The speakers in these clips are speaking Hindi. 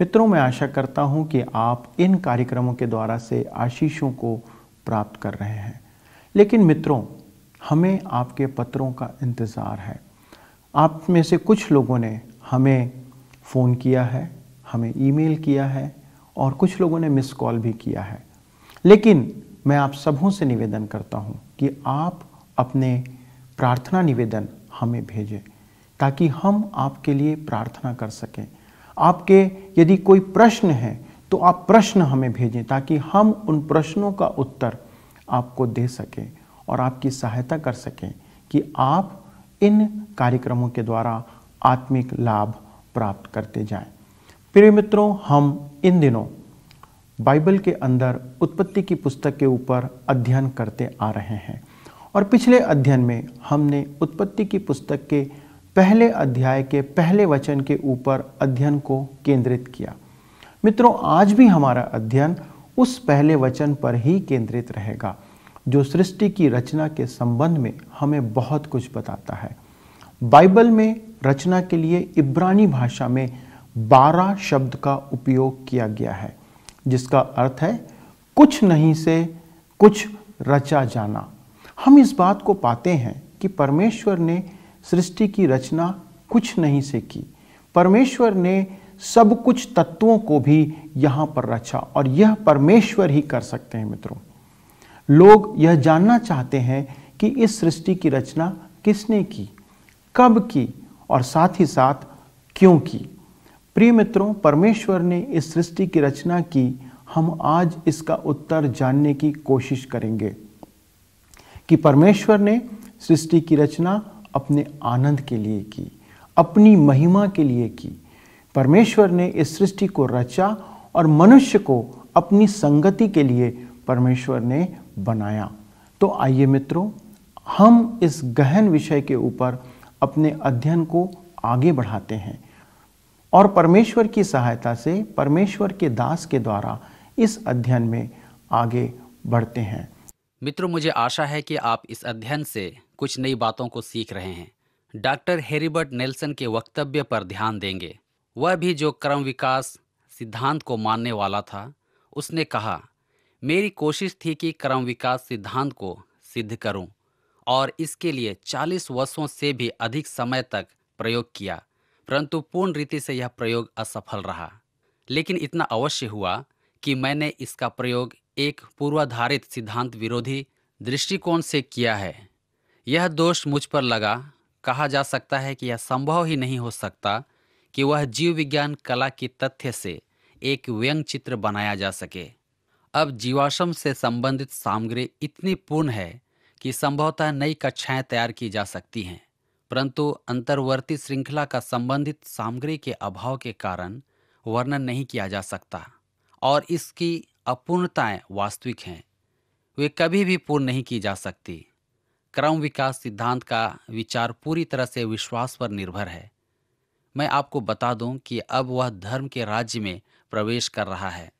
मित्रों मैं आशा करता हूं कि आप इन कार्यक्रमों के द्वारा से आशीषों को प्राप्त कर रहे हैं लेकिन मित्रों हमें आपके पत्रों का इंतज़ार है आप में से कुछ लोगों ने हमें फ़ोन किया है हमें ईमेल किया है और कुछ लोगों ने मिस कॉल भी किया है लेकिन मैं आप सबों से निवेदन करता हूं कि आप अपने प्रार्थना निवेदन हमें भेजें ताकि हम आपके लिए प्रार्थना कर सकें आपके यदि कोई प्रश्न है तो आप प्रश्न हमें भेजें ताकि हम उन प्रश्नों का उत्तर आपको दे सकें और आपकी सहायता कर सकें कि आप इन कार्यक्रमों के द्वारा आत्मिक लाभ प्राप्त करते जाएं। प्रिय मित्रों हम इन दिनों बाइबल के अंदर उत्पत्ति की पुस्तक के ऊपर अध्ययन करते आ रहे हैं और पिछले अध्ययन में हमने उत्पत्ति की पुस्तक के पहले अध्याय के पहले वचन के ऊपर अध्ययन को केंद्रित किया मित्रों आज भी हमारा अध्ययन उस पहले वचन पर ही केंद्रित रहेगा जो सृष्टि की रचना के संबंध में हमें बहुत कुछ बताता है बाइबल में रचना के लिए इब्रानी भाषा में बारह शब्द का उपयोग किया गया है जिसका अर्थ है कुछ नहीं से कुछ रचा जाना हम इस बात को पाते हैं कि परमेश्वर ने सृष्टि की रचना कुछ नहीं से की परमेश्वर ने सब कुछ तत्वों को भी यहां पर रचा और यह परमेश्वर ही कर सकते हैं मित्रों लोग यह जानना चाहते हैं कि इस सृष्टि की रचना किसने की कब की और साथ ही साथ क्यों की प्रिय मित्रों परमेश्वर ने इस सृष्टि की रचना की हम आज इसका उत्तर जानने की कोशिश करेंगे कि परमेश्वर ने सृष्टि की रचना अपने आनंद के लिए की अपनी महिमा के लिए की परमेश्वर ने इस सृष्टि को रचा और मनुष्य को अपनी संगति के लिए परमेश्वर ने बनाया तो आइए मित्रों हम इस गहन विषय के ऊपर अपने अध्ययन को आगे बढ़ाते हैं और परमेश्वर की सहायता से परमेश्वर के दास के द्वारा इस अध्ययन में आगे बढ़ते हैं मित्रों मुझे आशा है कि आप इस अध्ययन से कुछ नई बातों को सीख रहे हैं डॉक्टर हेरिबर्ट नेल्सन के वक्तव्य पर ध्यान देंगे वह भी जो क्रम विकास सिद्धांत को मानने वाला था उसने कहा मेरी कोशिश थी कि क्रम विकास सिद्धांत को सिद्ध करूं और इसके लिए 40 वर्षों से भी अधिक समय तक प्रयोग किया परंतु पूर्ण रीति से यह प्रयोग असफल रहा लेकिन इतना अवश्य हुआ कि मैंने इसका प्रयोग एक पूर्वाधारित सिद्धांत विरोधी दृष्टिकोण से किया है यह दोष मुझ पर लगा कहा जा सकता है कि यह संभव ही नहीं हो सकता कि वह जीव विज्ञान कला की तथ्य से एक व्यंग चित्र बनाया जा सके अब जीवाश्रम से संबंधित सामग्री इतनी पूर्ण है कि संभवतः नई कक्षाएं तैयार की जा सकती हैं परंतु अंतर्वर्ती श्रृंखला का संबंधित सामग्री के अभाव के कारण वर्णन नहीं किया जा सकता और इसकी अपूर्णताएं वास्तविक हैं वे कभी भी पूर्ण नहीं की जा सकती क्रम विकास सिद्धांत का विचार पूरी तरह से विश्वास पर निर्भर है मैं आपको बता दूं कि अब वह धर्म के राज्य में प्रवेश कर रहा है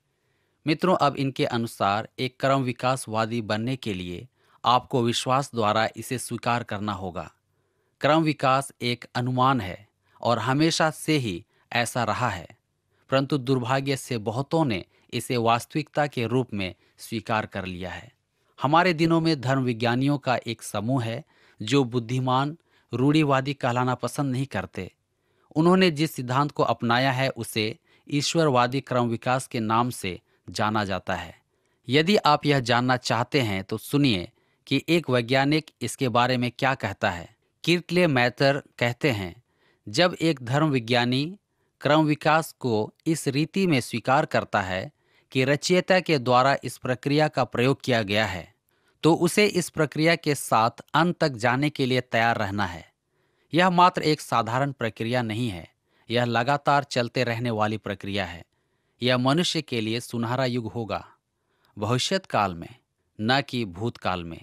मित्रों अब इनके अनुसार एक क्रम विकासवादी बनने के लिए आपको विश्वास द्वारा इसे स्वीकार करना होगा क्रम विकास एक अनुमान है और हमेशा से ही ऐसा रहा है परंतु दुर्भाग्य से बहुतों ने इसे वास्तविकता के रूप में स्वीकार कर लिया है हमारे दिनों में धर्म विज्ञानियों का एक समूह है जो बुद्धिमान रूढ़ीवादी कहलाना पसंद नहीं करते उन्होंने जिस सिद्धांत को अपनाया है उसे ईश्वरवादी क्रम विकास के नाम से जाना जाता है यदि आप यह जानना चाहते हैं तो सुनिए कि एक वैज्ञानिक इसके बारे में क्या कहता है किर्टले मैतर कहते हैं जब एक धर्म विज्ञानी क्रम विकास को इस रीति में स्वीकार करता है कि रचयिता के द्वारा इस प्रक्रिया का प्रयोग किया गया है तो उसे इस प्रक्रिया के साथ अंत तक जाने के लिए तैयार रहना है यह मात्र एक साधारण प्रक्रिया नहीं है यह लगातार चलते रहने वाली प्रक्रिया है यह मनुष्य के लिए सुनहरा युग होगा भविष्यत काल में न कि भूतकाल में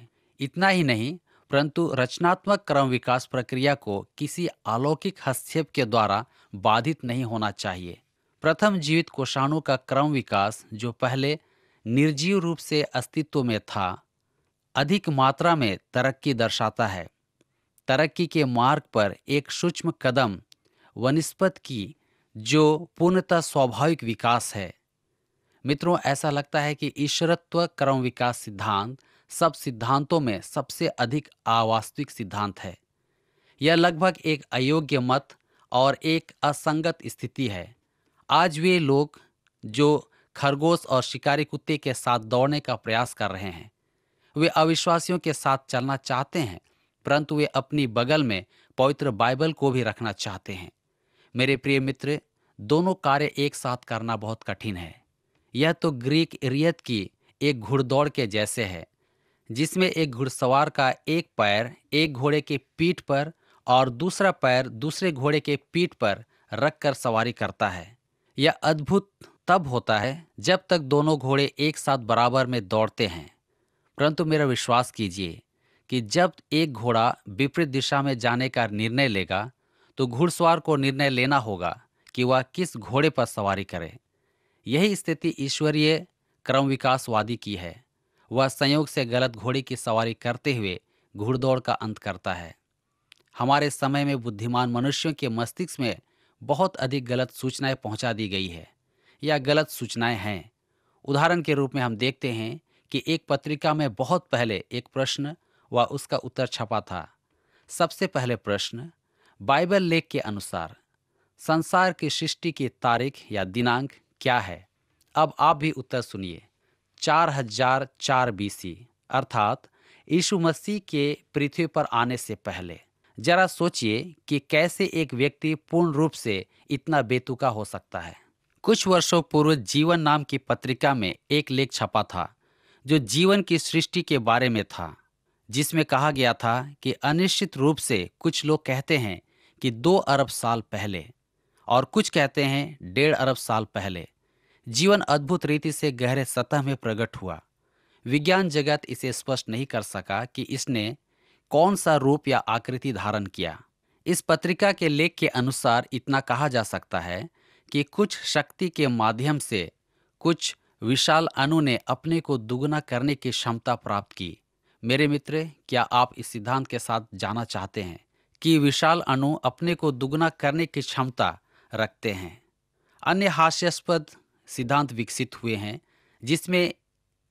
इतना ही नहीं परंतु रचनात्मक क्रम विकास प्रक्रिया को किसी अलौकिक हस्तक्षेप के द्वारा बाधित नहीं होना चाहिए प्रथम जीवित कोषाणु का क्रम विकास जो पहले निर्जीव रूप से अस्तित्व में था अधिक मात्रा में तरक्की दर्शाता है तरक्की के मार्ग पर एक सूक्ष्म कदम वनस्पत की जो पूर्णतः स्वाभाविक विकास है मित्रों ऐसा लगता है कि ईश्वरत्व क्रम विकास सिद्धांत सब सिद्धांतों में सबसे अधिक अवास्तविक सिद्धांत है यह लगभग एक अयोग्य मत और एक असंगत स्थिति है आज वे लोग जो खरगोश और शिकारी कुत्ते के साथ दौड़ने का प्रयास कर रहे हैं वे अविश्वासियों के साथ चलना चाहते हैं परंतु वे अपनी बगल में पवित्र बाइबल को भी रखना चाहते हैं मेरे प्रिय मित्र दोनों कार्य एक साथ करना बहुत कठिन है यह तो ग्रीक रियत की एक घुड़दौड़ के जैसे है जिसमें एक घुड़सवार का एक पैर एक घोड़े के पीठ पर और दूसरा पैर दूसरे घोड़े के पीठ पर रखकर सवारी करता है यह अद्भुत तब होता है जब तक दोनों घोड़े एक साथ बराबर में दौड़ते हैं परंतु मेरा विश्वास कीजिए कि जब एक घोड़ा विपरीत दिशा में जाने का निर्णय लेगा तो घुड़सवार को निर्णय लेना होगा कि वह किस घोड़े पर सवारी करे यही स्थिति ईश्वरीय क्रम विकासवादी की है वह संयोग से गलत घोड़े की सवारी करते हुए घुड़दौड़ का अंत करता है हमारे समय में बुद्धिमान मनुष्यों के मस्तिष्क में बहुत अधिक गलत सूचनाएं पहुंचा दी गई है या गलत सूचनाएं हैं उदाहरण के रूप में हम देखते हैं कि एक पत्रिका में बहुत पहले एक प्रश्न व उसका उत्तर छपा था सबसे पहले प्रश्न बाइबल लेख के अनुसार संसार की सृष्टि की तारीख या दिनांक क्या है अब आप भी उत्तर सुनिए चार हजार चार बीसी अर्थात यीशु मसीह के पृथ्वी पर आने से पहले जरा सोचिए कि कैसे एक व्यक्ति पूर्ण रूप से इतना बेतुका हो सकता है कुछ वर्षों पूर्व जीवन नाम की पत्रिका में एक लेख छपा था जो जीवन की सृष्टि के बारे में था जिसमें कहा गया था कि अनिश्चित रूप से कुछ लोग कहते हैं कि दो अरब साल पहले और कुछ कहते हैं डेढ़ अरब साल पहले जीवन अद्भुत रीति से गहरे सतह में प्रकट हुआ विज्ञान जगत इसे स्पष्ट नहीं कर सका कि इसने कौन सा रूप या आकृति धारण किया इस पत्रिका के लेख के अनुसार इतना कहा जा सकता है कि कुछ शक्ति के माध्यम से कुछ विशाल अणु ने अपने को दुगुना करने की क्षमता प्राप्त की मेरे मित्र क्या आप इस सिद्धांत के साथ जाना चाहते हैं कि विशाल अणु अपने को दुगुना करने की क्षमता रखते हैं अन्य हास्यास्पद सिद्धांत विकसित हुए हैं जिसमें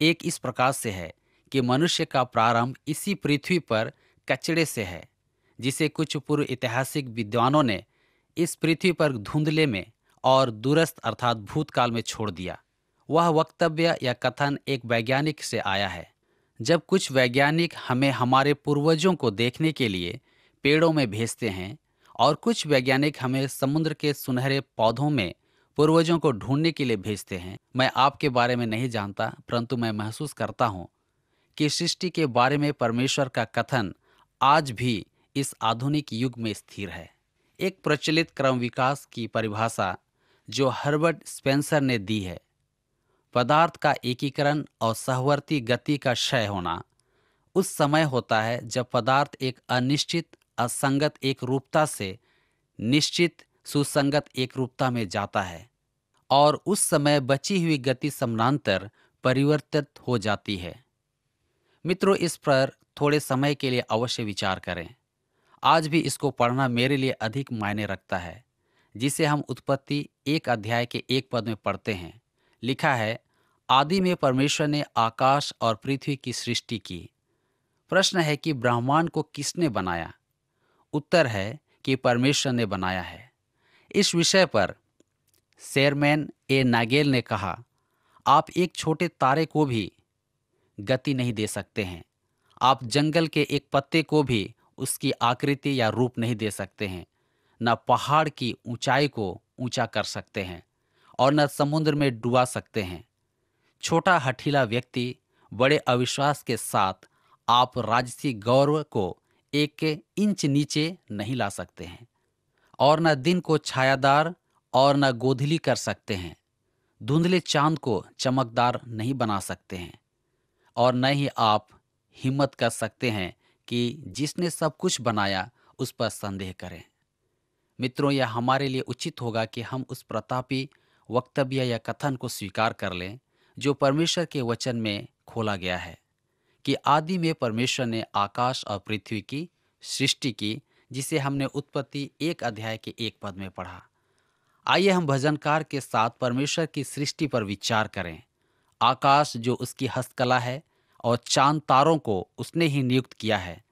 एक इस प्रकार से है कि मनुष्य का प्रारंभ इसी पृथ्वी पर कचड़े से है जिसे कुछ पूर्व ऐतिहासिक विद्वानों ने इस पृथ्वी पर धुंधले में और दूरस्थ अर्थात भूतकाल में छोड़ दिया वह वक्तव्य या कथन एक वैज्ञानिक से आया है जब कुछ वैज्ञानिक हमें हमारे पूर्वजों को देखने के लिए पेड़ों में भेजते हैं और कुछ वैज्ञानिक हमें समुद्र के सुनहरे पौधों में पूर्वजों को ढूंढने के लिए भेजते हैं मैं आपके बारे में नहीं जानता परंतु मैं महसूस करता हूँ कि सृष्टि के बारे में परमेश्वर का कथन आज भी इस आधुनिक युग में स्थिर है एक प्रचलित क्रम विकास की परिभाषा जो हर्बर्ट स्पेंसर ने दी है पदार्थ का एकीकरण और सहवर्ती गति का क्षय होना उस समय होता है जब पदार्थ एक अनिश्चित असंगत एक रूपता से निश्चित सुसंगत एक रूपता में जाता है और उस समय बची हुई गति समानांतर परिवर्तित हो जाती है मित्रों इस पर थोड़े समय के लिए अवश्य विचार करें आज भी इसको पढ़ना मेरे लिए अधिक मायने रखता है जिसे हम उत्पत्ति एक अध्याय के एक पद में पढ़ते हैं लिखा है आदि में परमेश्वर ने आकाश और पृथ्वी की सृष्टि की प्रश्न है कि ब्रह्मांड को किसने बनाया उत्तर है कि परमेश्वर ने बनाया है इस विषय पर शेयरमैन ए नागेल ने कहा आप एक छोटे तारे को भी गति नहीं दे सकते हैं आप जंगल के एक पत्ते को भी उसकी आकृति या रूप नहीं दे सकते हैं न पहाड़ की ऊंचाई को ऊंचा कर सकते हैं और न समुद्र में डुबा सकते हैं छोटा हठीला व्यक्ति बड़े अविश्वास के साथ आप राजसी गौरव को एक इंच नीचे नहीं ला सकते हैं और न दिन को छायादार और न गोधली कर सकते हैं धुंधले चांद को चमकदार नहीं बना सकते हैं और न ही आप हिम्मत कर सकते हैं कि जिसने सब कुछ बनाया उस पर संदेह करें मित्रों यह हमारे लिए उचित होगा कि हम उस प्रतापी वक्तव्य या कथन को स्वीकार कर लें जो परमेश्वर के वचन में खोला गया है कि आदि में परमेश्वर ने आकाश और पृथ्वी की सृष्टि की जिसे हमने उत्पत्ति एक अध्याय के एक पद में पढ़ा आइए हम भजनकार के साथ परमेश्वर की सृष्टि पर विचार करें आकाश जो उसकी हस्तकला है और चांद तारों को उसने ही नियुक्त किया है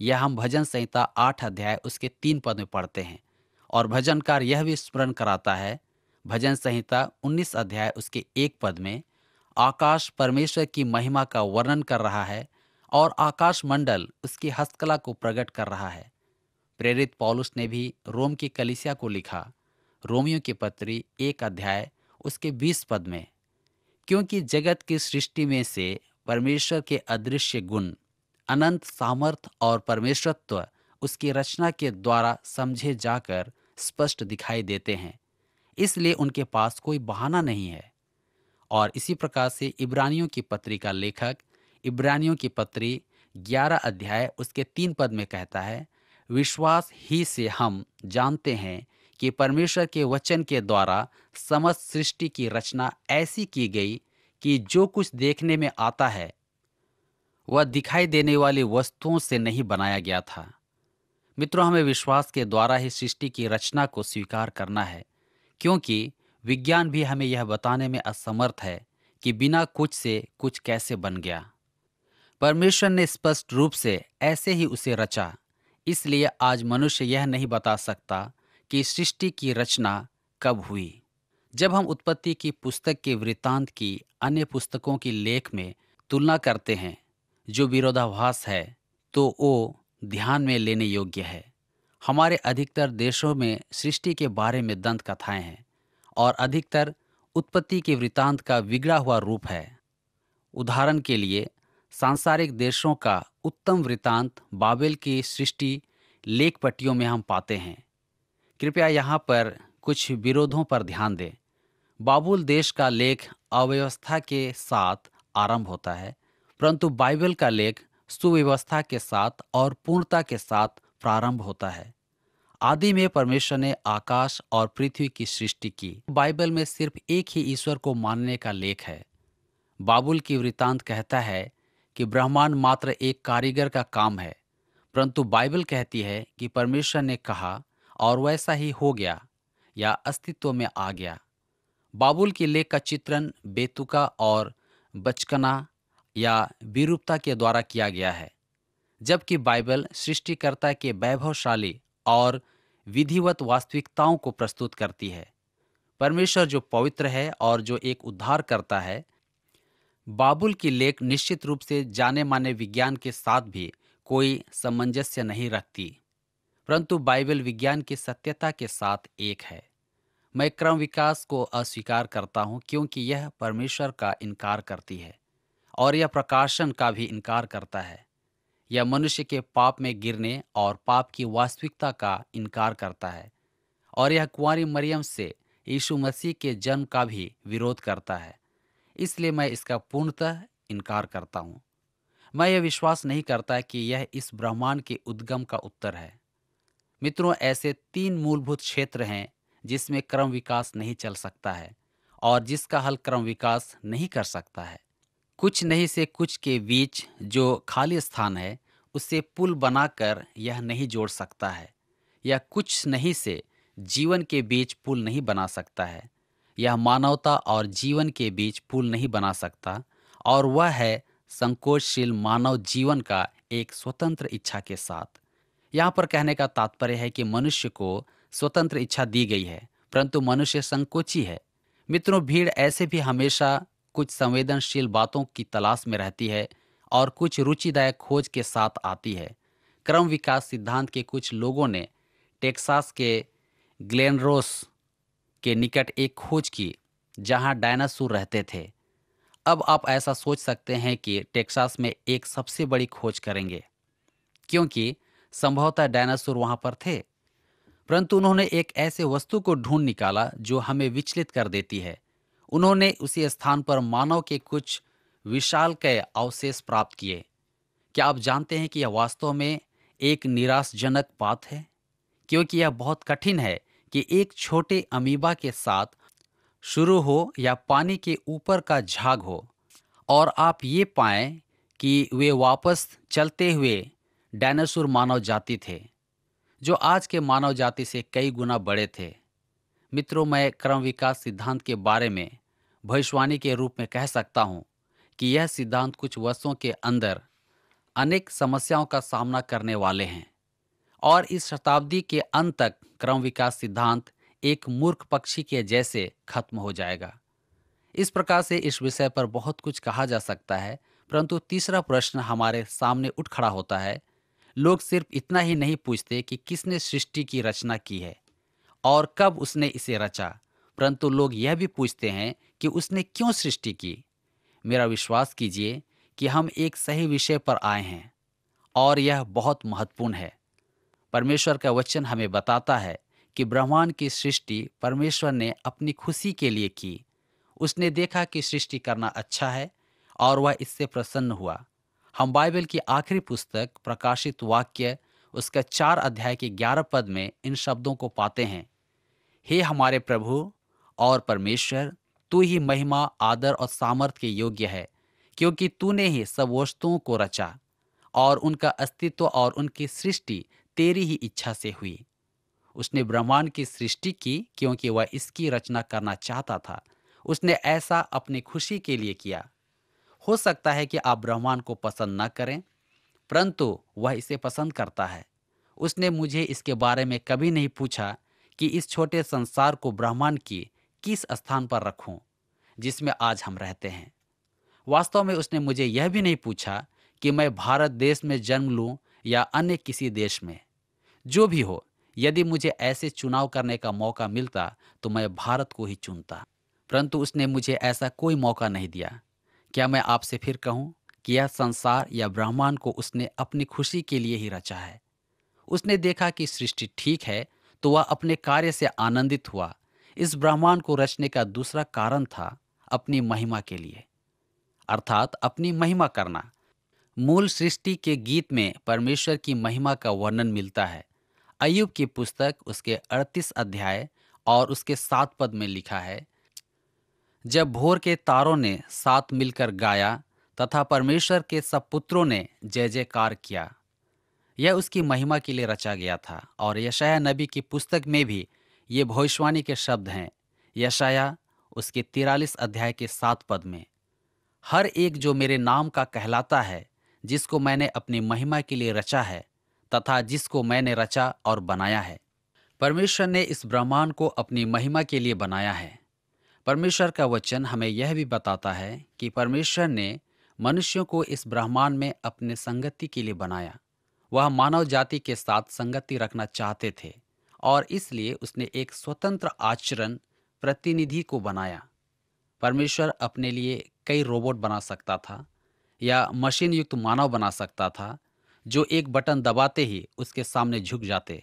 यह हम भजन संहिता आठ अध्याय उसके तीन पद में पढ़ते हैं और भजनकार यह भी स्मरण कराता है भजन संहिता उन्नीस अध्याय उसके एक पद में आकाश परमेश्वर की महिमा का वर्णन कर रहा है और आकाश मंडल उसकी हस्तकला को प्रकट कर रहा है प्रेरित पॉलुस ने भी रोम की कलिसिया को लिखा रोमियो की पत्री एक अध्याय उसके बीस पद में क्योंकि जगत की सृष्टि में से परमेश्वर के अदृश्य गुण अनंत सामर्थ्य और परमेश्वरत्व उसकी रचना के द्वारा समझे जाकर स्पष्ट दिखाई देते हैं इसलिए उनके पास कोई बहाना नहीं है और इसी प्रकार से इब्रानियों की पत्री का लेखक इब्रानियों की पत्री ग्यारह अध्याय उसके तीन पद में कहता है विश्वास ही से हम जानते हैं कि परमेश्वर के वचन के द्वारा समस्त सृष्टि की रचना ऐसी की गई कि जो कुछ देखने में आता है वह दिखाई देने वाली वस्तुओं से नहीं बनाया गया था मित्रों हमें विश्वास के द्वारा ही सृष्टि की रचना को स्वीकार करना है क्योंकि विज्ञान भी हमें यह बताने में असमर्थ है कि बिना कुछ से कुछ कैसे बन गया परमेश्वर ने स्पष्ट रूप से ऐसे ही उसे रचा इसलिए आज मनुष्य यह नहीं बता सकता कि सृष्टि की रचना कब हुई जब हम उत्पत्ति की पुस्तक के वृत्तांत की अन्य पुस्तकों की लेख में तुलना करते हैं जो विरोधाभास है तो वो ध्यान में लेने योग्य है हमारे अधिकतर देशों में सृष्टि के बारे में दंत कथाएं हैं और अधिकतर उत्पत्ति के वृत्तांत का बिगड़ा हुआ रूप है उदाहरण के लिए सांसारिक देशों का उत्तम वृत्तांत बाबेल की सृष्टि लेख पट्टियों में हम पाते हैं कृपया यहाँ पर कुछ विरोधों पर ध्यान दें बाबुल देश का लेख अव्यवस्था के साथ आरंभ होता है परंतु बाइबल का लेख सुव्यवस्था के साथ और पूर्णता के साथ प्रारंभ होता है आदि में परमेश्वर ने आकाश और पृथ्वी की सृष्टि की बाइबल में सिर्फ एक ही ईश्वर को मानने का लेख है बाबुल की वृतांत कहता है कि ब्रह्मांड मात्र एक कारीगर का काम है परंतु बाइबल कहती है कि परमेश्वर ने कहा और वैसा ही हो गया या अस्तित्व में आ गया बाबुल के लेख का चित्रण बेतुका और बचकना या विरूपता के द्वारा किया गया है जबकि बाइबल सृष्टिकर्ता के वैभवशाली और विधिवत वास्तविकताओं को प्रस्तुत करती है परमेश्वर जो पवित्र है और जो एक उद्धार करता है बाबुल की लेख निश्चित रूप से जाने माने विज्ञान के साथ भी कोई सामंजस्य नहीं रखती परंतु बाइबल विज्ञान की सत्यता के साथ एक है मैं क्रम विकास को अस्वीकार करता हूँ क्योंकि यह परमेश्वर का इनकार करती है और यह प्रकाशन का भी इनकार करता है यह मनुष्य के पाप में गिरने और पाप की वास्तविकता का इनकार करता है और यह कुंवारी मरियम से यीशु मसीह के जन्म का भी विरोध करता है इसलिए मैं इसका पूर्णतः इनकार करता हूँ मैं यह विश्वास नहीं करता कि यह इस ब्रह्मांड के उद्गम का उत्तर है मित्रों ऐसे तीन मूलभूत क्षेत्र हैं जिसमें क्रम विकास नहीं चल सकता है और जिसका हल क्रम विकास नहीं कर सकता है कुछ नहीं से कुछ के बीच जो खाली स्थान है उससे पुल बनाकर यह नहीं जोड़ सकता है यह कुछ नहीं से जीवन के बीच पुल नहीं बना सकता है यह मानवता और जीवन के बीच पुल नहीं बना सकता और वह है संकोचशील मानव जीवन का एक स्वतंत्र इच्छा के साथ यहाँ पर कहने का तात्पर्य है कि मनुष्य को स्वतंत्र इच्छा दी गई है परंतु मनुष्य संकोची है मित्रों भीड़ ऐसे भी हमेशा कुछ संवेदनशील बातों की तलाश में रहती है और कुछ रुचिदायक खोज के साथ आती है क्रम विकास सिद्धांत के कुछ लोगों ने टेक्सास के ग्लेनरोस के निकट एक खोज की जहां डायनासोर रहते थे अब आप ऐसा सोच सकते हैं कि टेक्सास में एक सबसे बड़ी खोज करेंगे क्योंकि संभवतः डायनासोर वहां पर थे परंतु उन्होंने एक ऐसे वस्तु को ढूंढ निकाला जो हमें विचलित कर देती है उन्होंने उसी स्थान पर मानव के कुछ विशाल के अवशेष प्राप्त किए क्या आप जानते हैं कि यह वास्तव में एक निराशजनक बात है क्योंकि यह बहुत कठिन है कि एक छोटे अमीबा के साथ शुरू हो या पानी के ऊपर का झाग हो और आप ये पाएं कि वे वापस चलते हुए डायनासोर मानव जाति थे जो आज के मानव जाति से कई गुना बड़े थे मित्रों मैं क्रम विकास सिद्धांत के बारे में भविष्यवाणी के रूप में कह सकता हूँ कि यह सिद्धांत कुछ वर्षों के अंदर अनेक समस्याओं का सामना करने वाले हैं और इस शताब्दी के अंत तक क्रम विकास सिद्धांत एक मूर्ख पक्षी के जैसे खत्म हो जाएगा इस प्रकार से इस विषय पर बहुत कुछ कहा जा सकता है परंतु तीसरा प्रश्न हमारे सामने उठ खड़ा होता है लोग सिर्फ इतना ही नहीं पूछते कि किसने सृष्टि की रचना की है और कब उसने इसे रचा परंतु लोग यह भी पूछते हैं कि उसने क्यों सृष्टि की मेरा विश्वास कीजिए कि हम एक सही विषय पर आए हैं और यह बहुत महत्वपूर्ण है परमेश्वर का वचन हमें बताता है कि ब्रह्मांड की सृष्टि परमेश्वर ने अपनी खुशी के लिए की उसने देखा कि सृष्टि करना अच्छा है और वह इससे प्रसन्न हुआ हम बाइबल की आखिरी पुस्तक प्रकाशित वाक्य उसके चार अध्याय के ग्यारह पद में इन शब्दों को पाते हैं हे हमारे प्रभु और परमेश्वर तू ही महिमा आदर और सामर्थ्य के योग्य है क्योंकि तूने ही सब वस्तुओं को रचा और उनका अस्तित्व और उनकी सृष्टि तेरी ही इच्छा से हुई उसने ब्रह्मांड की सृष्टि की क्योंकि वह इसकी रचना करना चाहता था उसने ऐसा अपनी खुशी के लिए किया हो सकता है कि आप ब्रह्मांड को पसंद न करें परंतु वह इसे पसंद करता है उसने मुझे इसके बारे में कभी नहीं पूछा कि इस छोटे संसार को ब्रह्मांड की किस स्थान पर रखूं जिसमें आज हम रहते हैं वास्तव में उसने मुझे यह भी नहीं पूछा कि मैं भारत देश में जन्म लूं या अन्य किसी देश में जो भी हो यदि मुझे ऐसे चुनाव करने का मौका मिलता तो मैं भारत को ही चुनता परंतु उसने मुझे ऐसा कोई मौका नहीं दिया क्या मैं आपसे फिर कहूं कि यह संसार या ब्रह्मांड को उसने अपनी खुशी के लिए ही रचा है उसने देखा कि सृष्टि ठीक है तो वह अपने कार्य से आनंदित हुआ इस ब्रह्मांड को रचने का दूसरा कारण था अपनी महिमा के लिए अर्थात अपनी महिमा करना मूल सृष्टि के गीत में परमेश्वर की महिमा का वर्णन मिलता है अयुब की पुस्तक उसके अड़तीस अध्याय और उसके सात पद में लिखा है जब भोर के तारों ने साथ मिलकर गाया तथा परमेश्वर के सब पुत्रों ने जय जयकार किया यह उसकी महिमा के लिए रचा गया था और यशाया नबी की पुस्तक में भी ये भविष्यवाणी के शब्द हैं यशाया उसके तिरालीस अध्याय के सात पद में हर एक जो मेरे नाम का कहलाता है जिसको मैंने अपनी महिमा के लिए रचा है तथा जिसको मैंने रचा और बनाया है परमेश्वर ने इस ब्रह्मांड को अपनी महिमा के लिए बनाया है परमेश्वर का वचन हमें यह भी बताता है कि परमेश्वर ने मनुष्यों को इस ब्रह्मांड में अपने संगति के लिए बनाया वह मानव जाति के साथ संगति रखना चाहते थे और इसलिए उसने एक स्वतंत्र आचरण प्रतिनिधि को बनाया परमेश्वर अपने लिए कई रोबोट बना सकता था या मशीन युक्त मानव बना सकता था जो एक बटन दबाते ही उसके सामने झुक जाते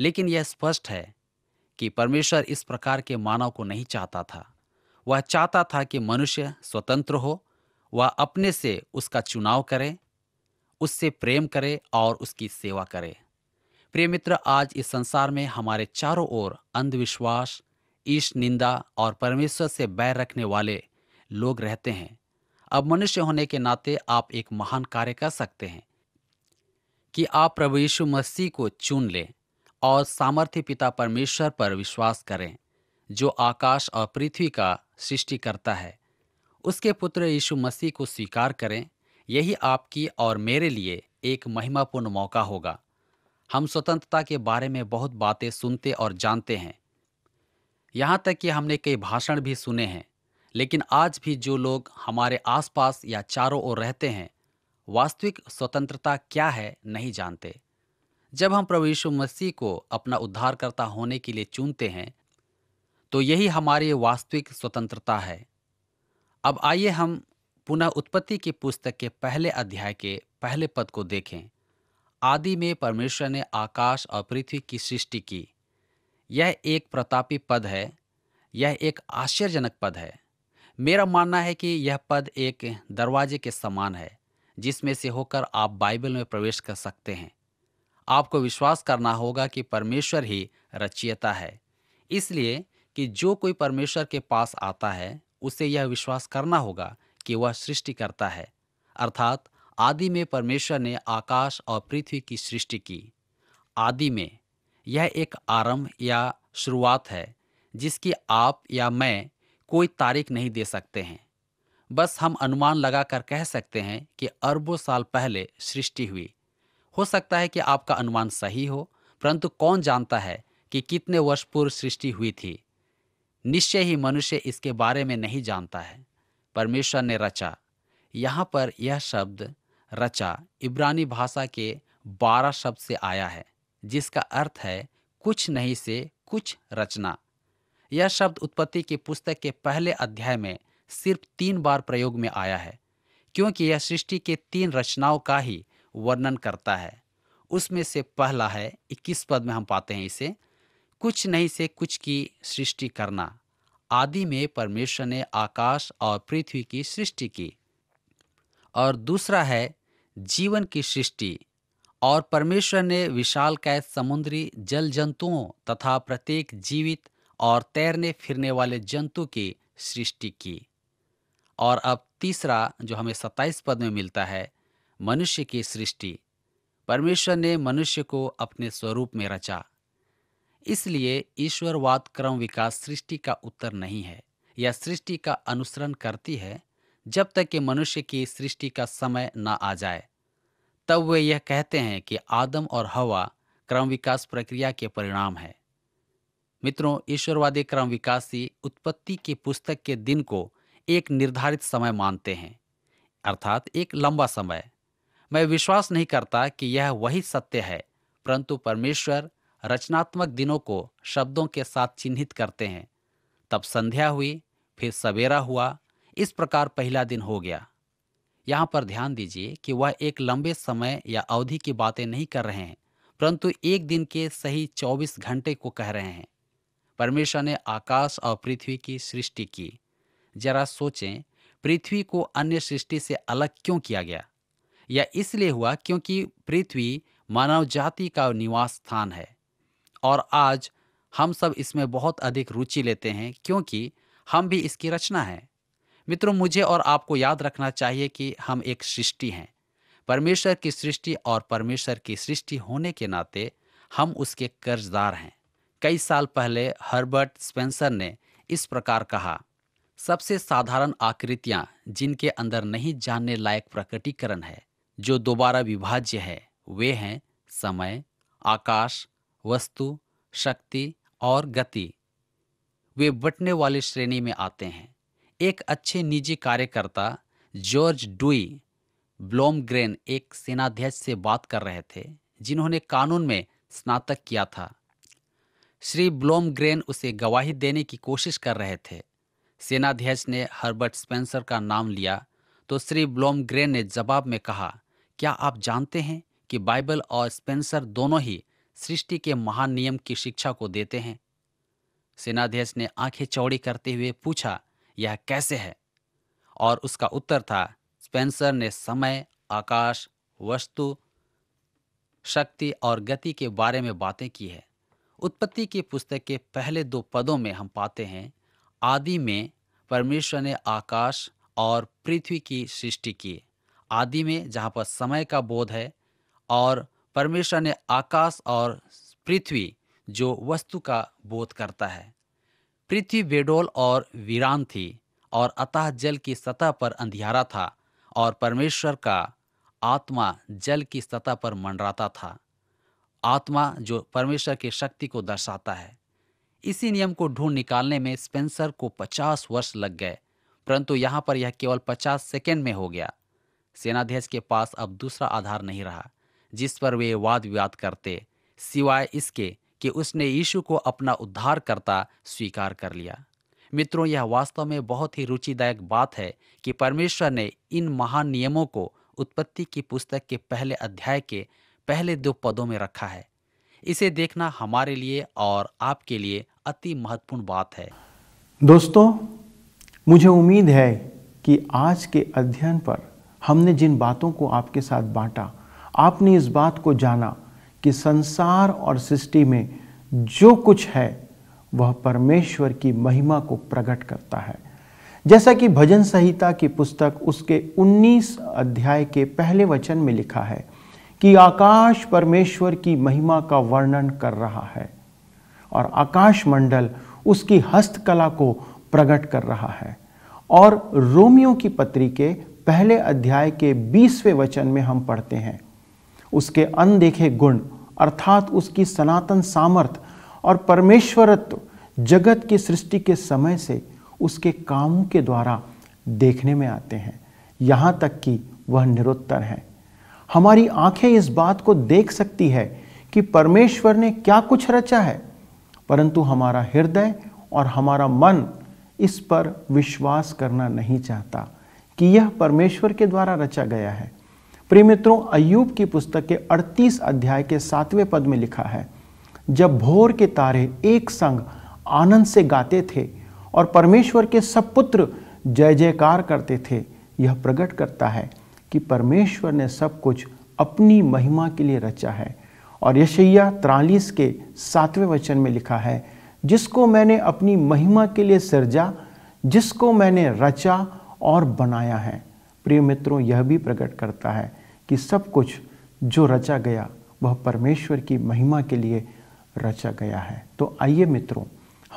लेकिन यह स्पष्ट है कि परमेश्वर इस प्रकार के मानव को नहीं चाहता था वह चाहता था कि मनुष्य स्वतंत्र हो वह अपने से उसका चुनाव करे उससे प्रेम करे और उसकी सेवा करे प्रिय मित्र आज इस संसार में हमारे चारों ओर अंधविश्वास ईश निंदा और परमेश्वर से बैर रखने वाले लोग रहते हैं अब मनुष्य होने के नाते आप एक महान कार्य कर सकते हैं कि आप प्रभु यीशु मसीह को चुन लें और सामर्थ्य पिता परमेश्वर पर विश्वास करें जो आकाश और पृथ्वी का सृष्टि करता है उसके पुत्र यीशु मसीह को स्वीकार करें यही आपकी और मेरे लिए एक महिमापूर्ण मौका होगा हम स्वतंत्रता के बारे में बहुत बातें सुनते और जानते हैं यहाँ तक कि हमने कई भाषण भी सुने हैं लेकिन आज भी जो लोग हमारे आसपास या चारों ओर रहते हैं वास्तविक स्वतंत्रता क्या है नहीं जानते जब हम प्रभु यीशु मसीह को अपना उद्धारकर्ता होने के लिए चुनते हैं तो यही हमारी वास्तविक स्वतंत्रता है अब आइए हम पुनः उत्पत्ति की पुस्तक के पहले अध्याय के पहले पद को देखें आदि में परमेश्वर ने आकाश और पृथ्वी की सृष्टि की यह एक प्रतापी पद है यह एक आश्चर्यजनक पद है मेरा मानना है कि यह पद एक दरवाजे के समान है जिसमें से होकर आप बाइबल में प्रवेश कर सकते हैं आपको विश्वास करना होगा कि परमेश्वर ही रचियता है इसलिए कि जो कोई परमेश्वर के पास आता है उसे यह विश्वास करना होगा कि वह सृष्टि करता है अर्थात आदि में परमेश्वर ने आकाश और पृथ्वी की सृष्टि की आदि में यह एक आरंभ या शुरुआत है जिसकी आप या मैं कोई तारीख नहीं दे सकते हैं बस हम अनुमान लगाकर कह सकते हैं कि अरबों साल पहले सृष्टि हुई हो सकता है कि आपका अनुमान सही हो परंतु कौन जानता है कि कितने वर्ष पूर्व सृष्टि हुई थी निश्चय ही मनुष्य इसके बारे में नहीं जानता है परमेश्वर ने रचा यहाँ पर यह शब्द रचा इब्रानी भाषा के बारह शब्द से आया है जिसका अर्थ है कुछ नहीं से कुछ रचना यह शब्द उत्पत्ति की पुस्तक के पहले अध्याय में सिर्फ तीन बार प्रयोग में आया है क्योंकि यह सृष्टि के तीन रचनाओं का ही वर्णन करता है उसमें से पहला है इक्कीस पद में हम पाते हैं इसे कुछ नहीं से कुछ की सृष्टि करना आदि में परमेश्वर ने आकाश और पृथ्वी की सृष्टि की और दूसरा है जीवन की सृष्टि और परमेश्वर ने विशाल कैद समुद्री जल जंतुओं तथा प्रत्येक जीवित और तैरने फिरने वाले जंतु की सृष्टि की और अब तीसरा जो हमें सत्ताईस पद में मिलता है मनुष्य की सृष्टि परमेश्वर ने मनुष्य को अपने स्वरूप में रचा इसलिए ईश्वरवाद क्रम विकास सृष्टि का उत्तर नहीं है यह सृष्टि का अनुसरण करती है जब तक कि मनुष्य की सृष्टि का समय न आ जाए तब वे यह कहते हैं कि आदम और हवा क्रम विकास प्रक्रिया के परिणाम है मित्रों ईश्वरवादी क्रम विकासी उत्पत्ति की पुस्तक के दिन को एक निर्धारित समय मानते हैं अर्थात एक लंबा समय मैं विश्वास नहीं करता कि यह वही सत्य है परंतु परमेश्वर रचनात्मक दिनों को शब्दों के साथ चिन्हित करते हैं तब संध्या हुई फिर सवेरा हुआ इस प्रकार पहला दिन हो गया यहाँ पर ध्यान दीजिए कि वह एक लंबे समय या अवधि की बातें नहीं कर रहे हैं परंतु एक दिन के सही 24 घंटे को कह रहे हैं परमेश्वर ने आकाश और पृथ्वी की सृष्टि की जरा सोचें पृथ्वी को अन्य सृष्टि से अलग क्यों किया गया यह इसलिए हुआ क्योंकि पृथ्वी मानव जाति का निवास स्थान है और आज हम सब इसमें बहुत अधिक रुचि लेते हैं क्योंकि हम भी इसकी रचना है मित्रों मुझे और आपको याद रखना चाहिए कि हम एक सृष्टि हैं परमेश्वर की सृष्टि और परमेश्वर की सृष्टि होने के नाते हम उसके कर्जदार हैं कई साल पहले हर्बर्ट स्पेंसर ने इस प्रकार कहा सबसे साधारण आकृतियां जिनके अंदर नहीं जानने लायक प्रकटीकरण है जो दोबारा विभाज्य है वे हैं समय आकाश वस्तु शक्ति और गति वे बटने वाली श्रेणी में आते हैं एक अच्छे निजी कार्यकर्ता जॉर्ज डुई ब्लोमग्रेन एक सेनाध्यक्ष से बात कर रहे थे जिन्होंने कानून में स्नातक किया था श्री ब्लोमग्रेन उसे गवाही देने की कोशिश कर रहे थे सेनाध्यक्ष ने हर्बर्ट स्पेंसर का नाम लिया तो श्री ब्लोमग्रेन ने जवाब में कहा क्या आप जानते हैं कि बाइबल और स्पेंसर दोनों ही सृष्टि के महान नियम की शिक्षा को देते हैं सेनाध्यक्ष ने आंखें चौड़ी करते हुए पूछा यह कैसे है और उसका उत्तर था स्पेंसर ने समय आकाश वस्तु शक्ति और गति के बारे में बातें की है उत्पत्ति की पुस्तक के पहले दो पदों में हम पाते हैं आदि में परमेश्वर ने आकाश और पृथ्वी की सृष्टि की आदि में जहाँ पर समय का बोध है और परमेश्वर ने आकाश और पृथ्वी जो वस्तु का बोध करता है पृथ्वी बेडोल और वीरान थी और अतः जल की सतह पर अंधियारा था और परमेश्वर का आत्मा जल की सतह पर मंडराता था आत्मा जो परमेश्वर की शक्ति को दर्शाता है इसी नियम को ढूंढ निकालने में स्पेंसर को 50 वर्ष लग गए परंतु यहाँ पर यह केवल 50 सेकेंड में हो गया सेनाध्यक्ष के पास अब दूसरा आधार नहीं रहा जिस पर वे वाद विवाद करते सिवाय इसके कि उसने यीशु को अपना करता स्वीकार कर लिया मित्रों यह वास्तव में बहुत ही रुचिदायक बात है कि परमेश्वर ने इन महान नियमों को उत्पत्ति की पुस्तक के पहले अध्याय के पहले दो पदों में रखा है इसे देखना हमारे लिए और आपके लिए अति महत्वपूर्ण बात है दोस्तों मुझे उम्मीद है कि आज के अध्ययन पर हमने जिन बातों को आपके साथ बांटा आपने इस बात को जाना कि संसार और सृष्टि में जो कुछ है वह परमेश्वर की महिमा को प्रकट करता है जैसा कि भजन संहिता की पुस्तक उसके 19 अध्याय के पहले वचन में लिखा है कि आकाश परमेश्वर की महिमा का वर्णन कर रहा है और आकाश मंडल उसकी हस्तकला को प्रकट कर रहा है और रोमियो की पत्री के पहले अध्याय के बीसवें वचन में हम पढ़ते हैं उसके अनदेखे गुण अर्थात उसकी सनातन सामर्थ और परमेश्वरत्व जगत की सृष्टि के समय से उसके कामों के द्वारा देखने में आते हैं यहाँ तक कि वह निरुत्तर हैं हमारी आंखें इस बात को देख सकती है कि परमेश्वर ने क्या कुछ रचा है परंतु हमारा हृदय और हमारा मन इस पर विश्वास करना नहीं चाहता कि यह परमेश्वर के द्वारा रचा गया है प्रिय मित्रों अयूब की पुस्तक के 38 अध्याय के सातवें पद में लिखा है जब भोर के तारे एक संग आनंद से गाते थे और परमेश्वर के सब पुत्र जय जयकार करते थे यह प्रकट करता है कि परमेश्वर ने सब कुछ अपनी महिमा के लिए रचा है और यशैया त्रालीस के सातवें वचन में लिखा है जिसको मैंने अपनी महिमा के लिए सिरजा जिसको मैंने रचा और बनाया है प्रिय मित्रों यह भी प्रकट करता है कि सब कुछ जो रचा गया वह परमेश्वर की महिमा के लिए रचा गया है तो आइए मित्रों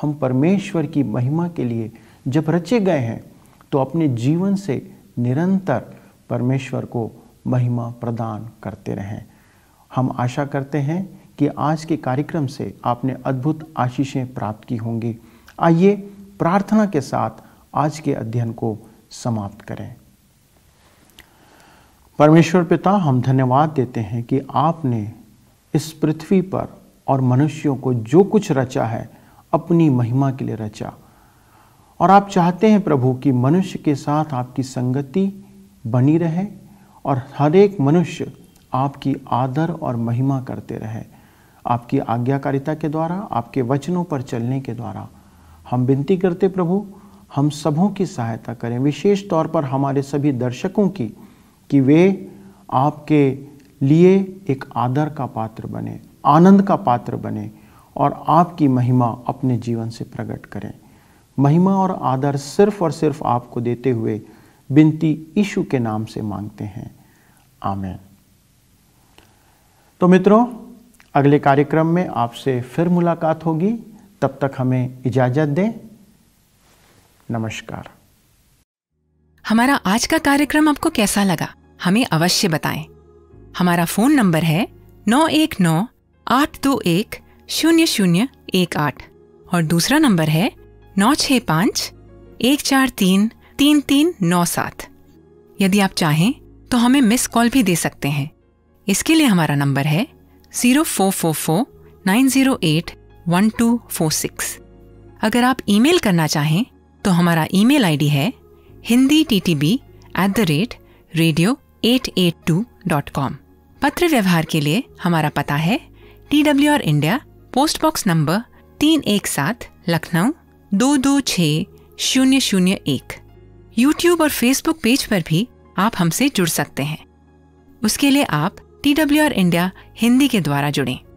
हम परमेश्वर की महिमा के लिए जब रचे गए हैं तो अपने जीवन से निरंतर परमेश्वर को महिमा प्रदान करते रहें हम आशा करते हैं कि आज के कार्यक्रम से आपने अद्भुत आशीषें प्राप्त की होंगी आइए प्रार्थना के साथ आज के अध्ययन को समाप्त करें परमेश्वर पिता हम धन्यवाद देते हैं कि आपने इस पृथ्वी पर और मनुष्यों को जो कुछ रचा है अपनी महिमा के लिए रचा और आप चाहते हैं प्रभु कि मनुष्य के साथ आपकी संगति बनी रहे और हर एक मनुष्य आपकी आदर और महिमा करते रहे आपकी आज्ञाकारिता के द्वारा आपके वचनों पर चलने के द्वारा हम विनती करते प्रभु हम सबों की सहायता करें विशेष तौर पर हमारे सभी दर्शकों की कि वे आपके लिए एक आदर का पात्र बने आनंद का पात्र बने और आपकी महिमा अपने जीवन से प्रकट करें महिमा और आदर सिर्फ और सिर्फ आपको देते हुए बिनती ईशु के नाम से मांगते हैं आमेन तो मित्रों अगले कार्यक्रम में आपसे फिर मुलाकात होगी तब तक हमें इजाज़त दें नमस्कार हमारा आज का कार्यक्रम आपको कैसा लगा हमें अवश्य बताएं हमारा फोन नंबर है नौ एक नौ आठ दो एक शून्य शून्य एक आठ और दूसरा नंबर है नौ छ पाँच एक चार तीन तीन तीन नौ सात यदि आप चाहें तो हमें मिस कॉल भी दे सकते हैं इसके लिए हमारा नंबर है zero four four four nine zero eight one two four six अगर आप ईमेल करना चाहें तो हमारा ईमेल आईडी है Hindi T T B at the rate radio eight eight two dot com पत्र व्यवहार के लिए हमारा पता है T W R India post box number तीन एक सात लखनऊ दो दो छ शून्य शून्य एक यूट्यूब और फेसबुक पेज पर भी आप हमसे जुड़ सकते हैं उसके लिए आप T W R India Hindi के द्वारा जुड़ें